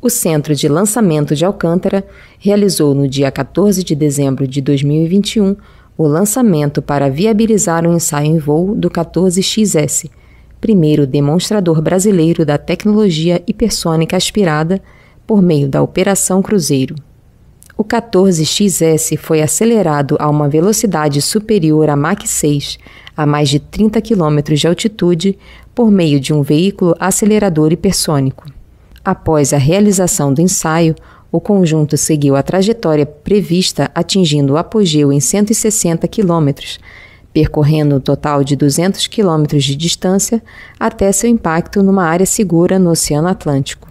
O Centro de Lançamento de Alcântara realizou no dia 14 de dezembro de 2021 o lançamento para viabilizar o ensaio em voo do 14XS, primeiro demonstrador brasileiro da tecnologia hipersônica aspirada por meio da Operação Cruzeiro. O 14XS foi acelerado a uma velocidade superior a Mach 6, a mais de 30 km de altitude, por meio de um veículo acelerador hipersônico. Após a realização do ensaio, o conjunto seguiu a trajetória prevista, atingindo o apogeu em 160 km, percorrendo um total de 200 km de distância até seu impacto numa área segura no Oceano Atlântico.